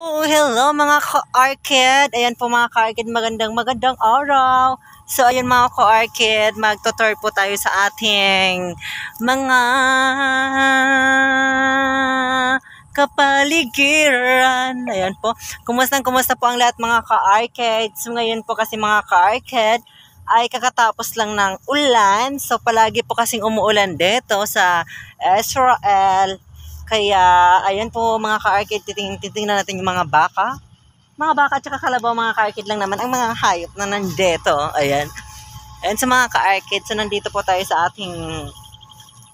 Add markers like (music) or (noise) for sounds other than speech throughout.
Oh, hello mga ka-arcade. Ayan po mga ka-arcade, magandang magandang araw. So ayun mga ka-arcade, magtutor po tayo sa ating mga kapaligiran. Ayan po. Kumusta kumusta po ang lahat mga ka-arcade. So ngayon po kasi mga ka-arcade, ay kakatapos lang ng ulan. So palagi po kasing umuulan dito sa Israel kaya, ayan po mga ka-arcade, titingnan, titingnan natin yung mga baka. Mga baka at saka kalabaw mga ka-arcade lang naman, ang mga hayop na nandito. Ayan. Ayan sa mga ka-arcade, so nandito po tayo sa ating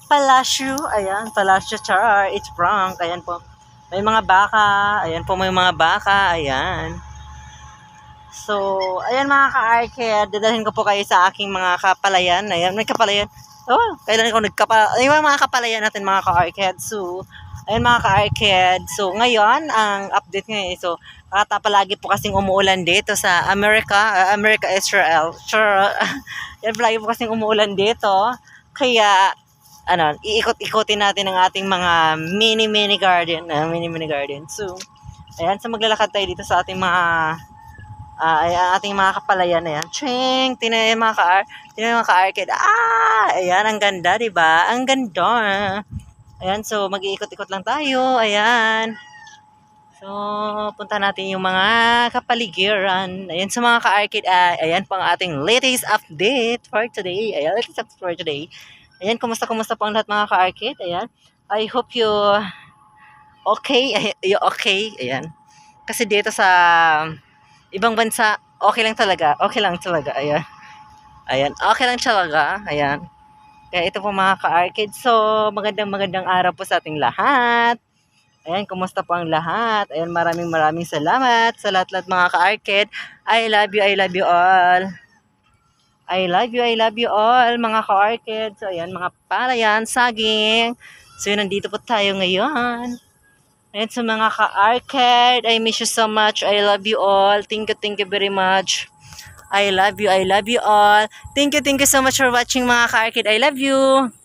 palasyo. Ayan, palasyo char, it's prank. Ayan po. May mga baka. Ayan po, may mga baka. Ayan. So, ayan mga ka-arcade, dadalhin ko po kayo sa aking mga kapalayan. Ayan, may kapalayan. Oh, kailan ko nagkapa... Ay, mga kapalayan natin mga ka-arcade. So, Ayun mga ka-arcade. So ngayon, ang update ngayon so kata palagi po kasing umuulan dito sa America, uh, America Israel. Sure. (laughs) Yan palagi po kasing umuulan dito. Kaya ano, iikot-ikotin natin ang ating mga mini mini garden, uh, mini mini garden. So ayan, sa so maglalakad tayo dito sa ating mga uh, ah, ayan, ating mga kapalayan na yan. Ching! Tinay mga ka-arcade. Tinan yung mga ka-arcade. Ah! Ayan, ang ganda, di ba? Ang ganda. Ayan, so mag-iikot-ikot lang tayo. Ayan. So, punta natin yung mga kapaligiran. Ayan sa mga ka-arcade. Uh, ayan pang ating latest update for today. Ayan, latest update for today. Ayan, kumusta, kumusta po ang lahat mga ka-arcade. Ayan. I hope you okay. Ayan, you okay. Ayan. Kasi dito sa ibang bansa, okay lang talaga. Okay lang talaga. Ayan. Ayan, okay lang talaga. Ayan. Kaya ito po mga ka-arcade. So, magandang magandang araw po sa ating lahat. Ayan, kumusta po ang lahat? Ayan, maraming maraming salamat sa lahat-lahat mga ka-arcade. I love you, I love you all. I love you, I love you all mga ka-arcade. So, ayan, mga palayan, saging. So, yun, nandito po tayo ngayon. Ayan, sa so, mga ka-arcade, I miss you so much. I love you all. Thank you, thank you very much. I love you, I love you all. Thank you, thank you so much for watching mga ka-arkid. I love you.